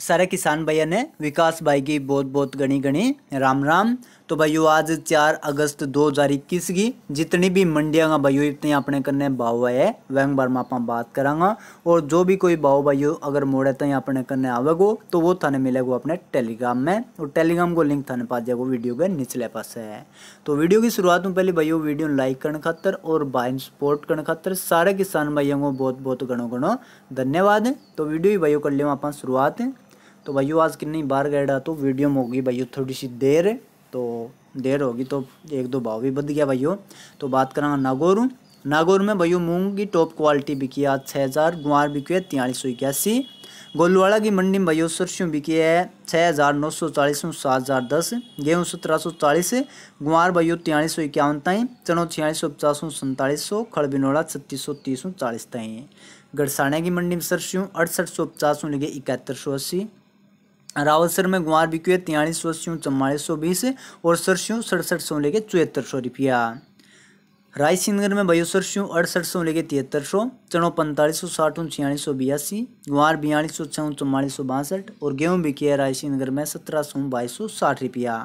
सारे किसान भैया ने विकास भाई की बहुत बहुत गणी गणी राम राम तो भाइयों आज चार अगस्त दो हज़ार इक्कीस की जितनी भी मंडिया का भाइयों इतनी अपने करने भाव है वैंग बार में आप बात करांगा और जो भी कोई भाव भाइयों अगर मोड़े तो अपने करने आवेगो तो वो थाने मिलेगा अपने टेलीग्राम में और टेलीग्राम को लिंक थाने पा जाएगा वीडियो के निचले पास है तो वीडियो की शुरुआत में पहले भाइयों वीडियो लाइक करने खातर और भाई सपोर्ट करने खातर सारे किसान भाइयों को बहुत बहुत गणों गणों धन्यवाद तो वीडियो ही भाइयों कर लिया आप शुरुआत तो भाई आज कितनी बार गए तो वीडियो में होगी भाई थोड़ी सी देर तो देर होगी तो एक दो भाव भी बद गया भाइयों तो बात करा नागौर नागौर में भाइयों मूंग की टॉप क्वालिटी बिकी है आज छः हज़ार गुआर बिकी है तिहालीस सौ इक्यासी गोलवाड़ा की मंडी में भाइयों सरसों बिकी है छः हज़ार नौ सौ चालीस सात हज़ार दस गेहूँ सत्रह सौ चालीस गुआर भाइयों तियालीस सौ इक्यावन ताई चनो छियालीस सौ पचास सैंतालीस सौ खड़बिनोड़ा छत्तीस सौ तीस चालीस ताई गढ़साना की मंडी में सरसों अड़सठ सौ पचास लगे इकहत्तर सौ अस्सी रावलसर में गुआर बिक्यू है तियालीस सौ अस्सी चौवालीस सौ बीस और सरस्यों सड़सठ सौ लेके चौहत्तर सौ रुपया रायसिंगर में बयो सरस्यों अड़सठ सौ लेके तिहत्तर सौ चणो पैंतालीस सौ साठ छियालीस सौ बयासी गुआर बयालीस सौ छः चौवालीस सौ बासठ और गेहूँ बिकी है रायसिंगर में सत्रह सौ बाईस सौ साठ रुपया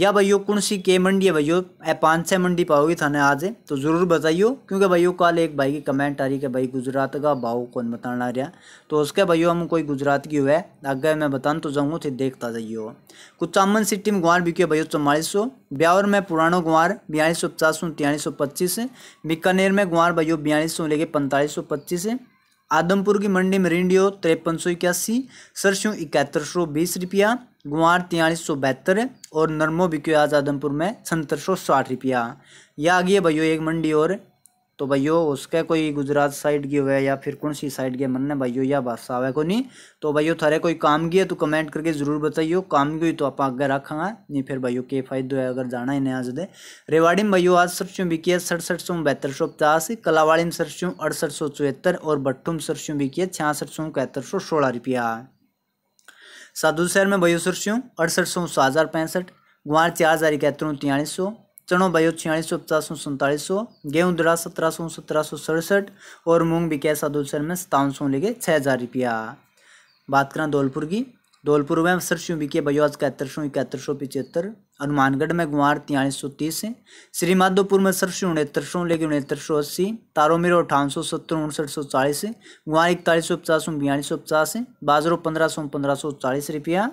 या भाइयों कौन सी के मंडी है भाइयों पाँच छः मंडी पाओगी थाने आज तो ज़रूर बताइयो क्योंकि भाइयों कल एक भाई की कमेंट आ रही है भाई गुजरात का भाव कौन बताना रहा तो उसके भाइयों हम कोई गुजरात की हुआ है अगर मैं बता तो जाऊँगा तो देखता जाइयो कुचामन सिटी में ग्वार बिके भाइयों चौवालीस सौ ब्यावर में पुरानो ग्वार बयालीस सौ पचास सौ तिरालीस सौ पच्चीस बीकानेर में ग्वार भाइयों बयालीस सौ लेके पैंतालीस सौ पच्चीस आदमपुर की मंडी में रिंडियो तिरपन सौ इक्यासी सरसों इकहत्तर सौ बीस रुपया ग्वार तियालीस सौ बहत्तर और नरमो बिक्यो आज़ादमपुर में सत्तर सौ साठ रुपया या है भाइयों एक मंडी और तो भाइयों उसका कोई गुजरात साइड की हुआ या फिर कौन सी साइड के मन ने भाइयों या बादशाह हुआ को नहीं तो भाइयों थारे कोई काम की है तो कमेंट करके जरूर बताइयो काम की हुई तो आप आगे रखा नहीं फिर भाइयों के फायदे है अगर जाना ही नहीं आज दे रेवाड़ी में भाइयों आज सरसों बिकी है सड़सठ सौ बहत्तर सौ पचास कलावाड़ी में सरसों अड़सठ सौ चौहत्तर और भट्टू में सरसों बिकी है छियासठ सौ इकहत्तर सौ सोलह रुपया साधु शहर में भयो सुरसियों अड़सठ सौ सौ हज़ार पैंसठ ग्वार चार हज़ार इकहत्तर तिहालीस सौ चणों भयो छियालीस सौ पचास सौ सैंतालीस सौ गेहूँ दरा सत्रह सौ सत्रह सौ सड़सठ और मूंग बिका साधु शहर में सतावन सौ लेके छः हज़ार रुपया बात करें धौलपुर की धौलपुर में सरसों विके बजवाज इकहत्तर सौ इकहत्तर सौ पिचहत्तर हनुमानगढ़ में गुआर तियालीस सौ तीस श्री माधोपुर में सरसों उनहत्तर सौ लेकिन उनहत्तर सौ अस्सी तारों अठान सौ सत्तर उनसठ सौ चालीस गुआर इकतालीस सौ पचास बयालीस सौ पचास बाजरो पंद्रह सौ पंद्रह सौ चालीस रुपया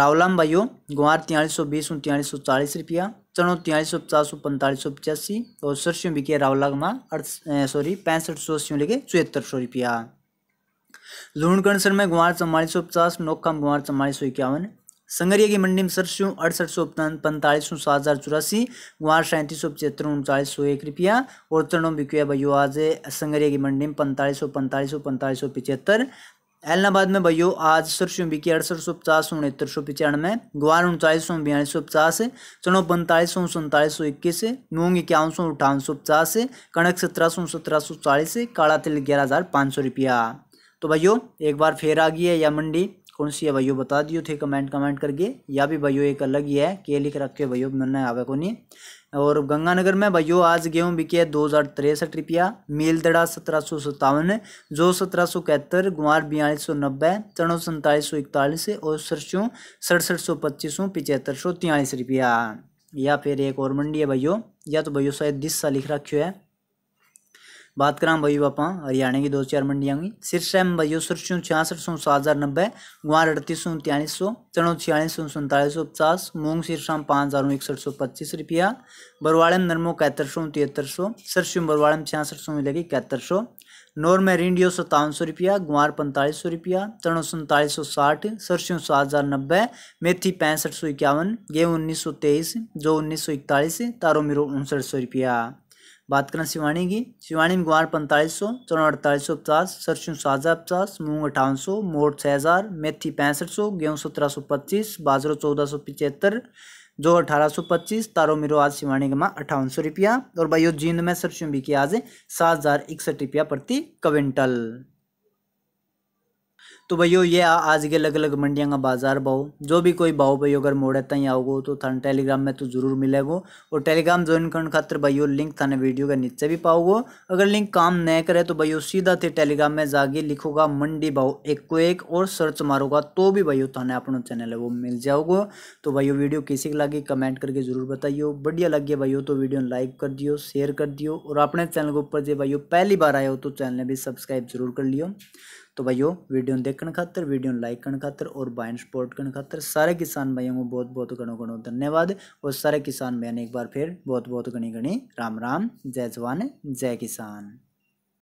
रावलाम भाइयों गुआर तियालीस सौ बीस उनतालीस सौ चालीस रुपया चनो तियालीस सौ पचास सौ पैंतालीस सौ पचासी और सरसों बीके रावला में सॉरी पैंसठ सौ अस्सी लेके चौहत्तर सौ रुपया लूणकर्ण सर में गुआर चौवालीस सौ पचास नोखा में गुआर चौवालीस सौ इक्यावन संगरिया की मंडी में सरसों अड़सठ सौ पैंतालीस सौ सात हज़ार चौरासी गुआर सैंतीस सौ पचहत्तर उनचालीस सौ एक रुपया और चरणों बिकुआ भैयो आज संगरिया की मंडी में पैंतालीस सौ पैंतालीस सौ पैंतालीस सौ पिचहत्तर एलनाबाद में भैयो आज सरसों बिकी अड़सठ सौ पचास उनहत्तर सौ पचानवे गुआर उनचालीस सौ बयालीस सौ पचास चणों पैंतालीस सौ सैंतालीस सौ इक्कीस मूंग इक्यावन सौ अठावन सौ पचास कणक सत्रह सौ सत्रह सौ चालीस काला तिल ग्यारह हज़ार पाँच सौ रुपया तो भाइयो एक बार फिर आ गई है या मंडी कौन सी है भाइयों बता दियो थे कमेंट कमेंट करके या भी भाइयों एक अलग ही है के लिख के भाइयों मैंने आवे को नहीं और गंगानगर में भाइयों आज गेहूँ बिके दो हज़ार तिरसठ रुपया मेलदड़ा सत्रह सौ सत्तावन जो सत्रह सौ इकहत्तर गुआर बयालीस सौ नब्बे चणो सैंतालीस सौ इकतालीस और सरसों सड़सठ सौ पच्चीस सौ पिचहत्तर सौ तियालीस रुपया या फिर एक और मंडी है भाइयों या तो भाइयों शायद दिशा लिख रखे है बात करा भाई आप हरियाणा की दो चार मंडिया की सिरसा में भाइयों सुरसों छियासठ सौ सात हज़ार नब्बे गुआर अड़तीस सौ त्यालीस सौ चणो छियालीस सौ सैंतालीस सौ पचास मूंग सिरसा में पाँच हज़ार इकसठ सौ पच्चीस रुपया बरवाड़े में नरमो कहत्तर सौ तिहत्तर सौ सरसों बरवाड़े में छियासठ सौ मिलेगी इकहत्तर सौ नोर में रिंडियो सत्तावन सौ रुपया गुआर पैंतालीस सौ रुपया चणो सैंतालीस सौ साठ सरसों सात हज़ार नब्बे मेथी पैंसठ सौ इक्यावन गेहूँ उन्नीस सौ तेईस जो उन्नीस सौ इकतालीस तारो मिरो उनसठ सौ रुपया बात करें शिवानी की शिवानी में ग्वार पैंतालीस सौ चौड़ा अड़तालीस सौ पचास सरसों साजा पचास मूंग अठावन सौ मोट छः हज़ार मेथी पैंसठ सौ गेहूँ सत्रह सौ पच्चीस बाजरो चौदह सौ पिचहत्तर जो अठारह सौ पच्चीस तारो मेरो आज शिवानी का माँ अठावन सौ रुपया और भाइयों जींद में सरसों भी की आज सात हज़ार इकसठ रुपया प्रति क्विंटल तो भैया ये आज के अलग अलग मंडिया का बाजार भाव जो भी कोई भाव भैया अगर मोड़े तय आओगो तो थाना टेलीग्राम में तो जरूर मिलेगा और टेलीग्राम ज्वाइन करने खातर भैया लिंक थाने वीडियो के नीचे भी पाओगो अगर लिंक काम नहीं करे तो भैया सीधा थे टेलीग्राम में जाके लिखोगा मंडी भाव एक को एक और सर्च मारोगा तो भी भैया थाने अपना चैनल है वो मिल जाओगे तो भैया वीडियो किसी के लगी कमेंट करके जरूर बताइए बढ़िया लगे भैया तो वीडियो लाइक कर दियो शेयर कर दियो और अपने चैनल के ऊपर जो भैया पहली बार आए हो तो चैनल ने भी सब्सक्राइब जरूर कर लियो तो भाइयों वीडियो देखने खातर वीडियो लाइक करने खातर और बाइन सपोर्ट करने खातर सारे किसान भाइयों को बहुत बहुत घनों घनों धन्यवाद और सारे किसान भैया ने एक बार फिर बहुत बहुत घनी घनी राम राम जय जवान जय किसान